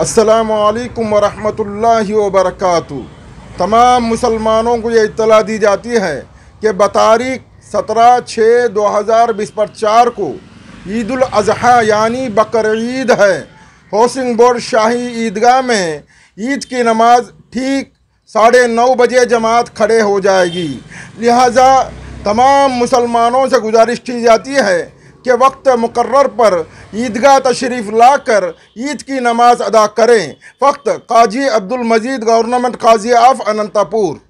असलकम वरहल वर्क तमाम मुसलमानों को ये इतला दी जाती है कि बतारीख सत्रह छः दो हज़ार बीस पर चार को ईदाजी यानी बकर ईद है हाउसिंग बोर्ड शाही ईदगाह में ईद की नमाज ठीक साढ़े नौ बजे जमात खड़े हो जाएगी लिहाजा तमाम मुसलमानों से गुजारिश की जाती है के वक्त मुकर्र पर ईदगाह तशरीफ़ लाकर ईद की नमाज़ अदा करें फ़क्त काजी अब्दुल मजीद गवर्नमेंट काजी ऑफ अनंतापुर